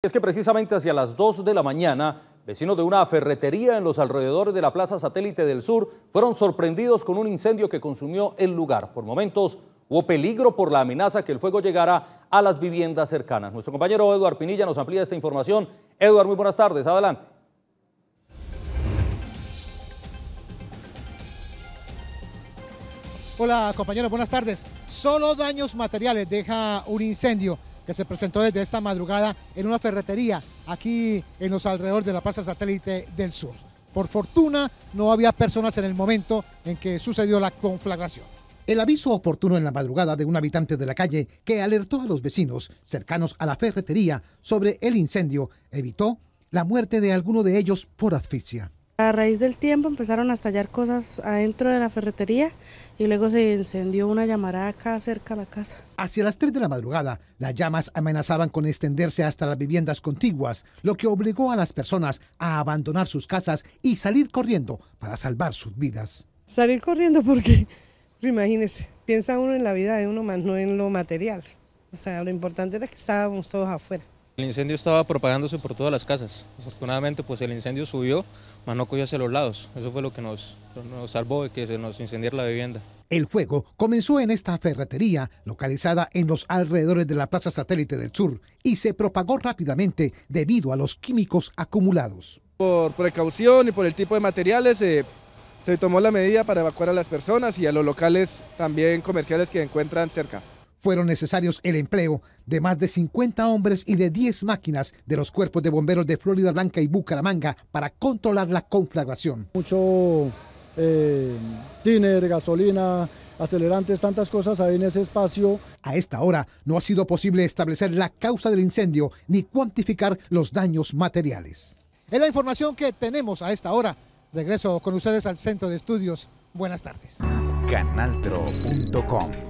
Es que precisamente hacia las 2 de la mañana, vecinos de una ferretería en los alrededores de la Plaza Satélite del Sur fueron sorprendidos con un incendio que consumió el lugar. Por momentos hubo peligro por la amenaza que el fuego llegara a las viviendas cercanas. Nuestro compañero Eduard Pinilla nos amplía esta información. Eduard, muy buenas tardes. Adelante. Hola compañeros, buenas tardes. Solo daños materiales deja un incendio que se presentó desde esta madrugada en una ferretería aquí en los alrededores de la Plaza Satélite del Sur. Por fortuna, no había personas en el momento en que sucedió la conflagración. El aviso oportuno en la madrugada de un habitante de la calle que alertó a los vecinos cercanos a la ferretería sobre el incendio evitó la muerte de alguno de ellos por asfixia. A raíz del tiempo empezaron a estallar cosas adentro de la ferretería y luego se encendió una llamarada acá cerca de la casa. Hacia las 3 de la madrugada, las llamas amenazaban con extenderse hasta las viviendas contiguas, lo que obligó a las personas a abandonar sus casas y salir corriendo para salvar sus vidas. Salir corriendo porque, imagínese, piensa uno en la vida de uno más, no en lo material. O sea, lo importante era que estábamos todos afuera. El incendio estaba propagándose por todas las casas. Afortunadamente, pues el incendio subió, mas no cogió hacia los lados. Eso fue lo que nos, salvó de que se nos incendiara la vivienda. El fuego comenzó en esta ferretería, localizada en los alrededores de la Plaza Satélite del Sur, y se propagó rápidamente debido a los químicos acumulados. Por precaución y por el tipo de materiales, eh, se tomó la medida para evacuar a las personas y a los locales también comerciales que encuentran cerca fueron necesarios el empleo de más de 50 hombres y de 10 máquinas de los cuerpos de bomberos de Florida Blanca y Bucaramanga para controlar la conflagración. Mucho eh, gasolina, acelerantes, tantas cosas ahí en ese espacio. A esta hora no ha sido posible establecer la causa del incendio ni cuantificar los daños materiales. Es la información que tenemos a esta hora. Regreso con ustedes al Centro de Estudios. Buenas tardes. Canaltro.com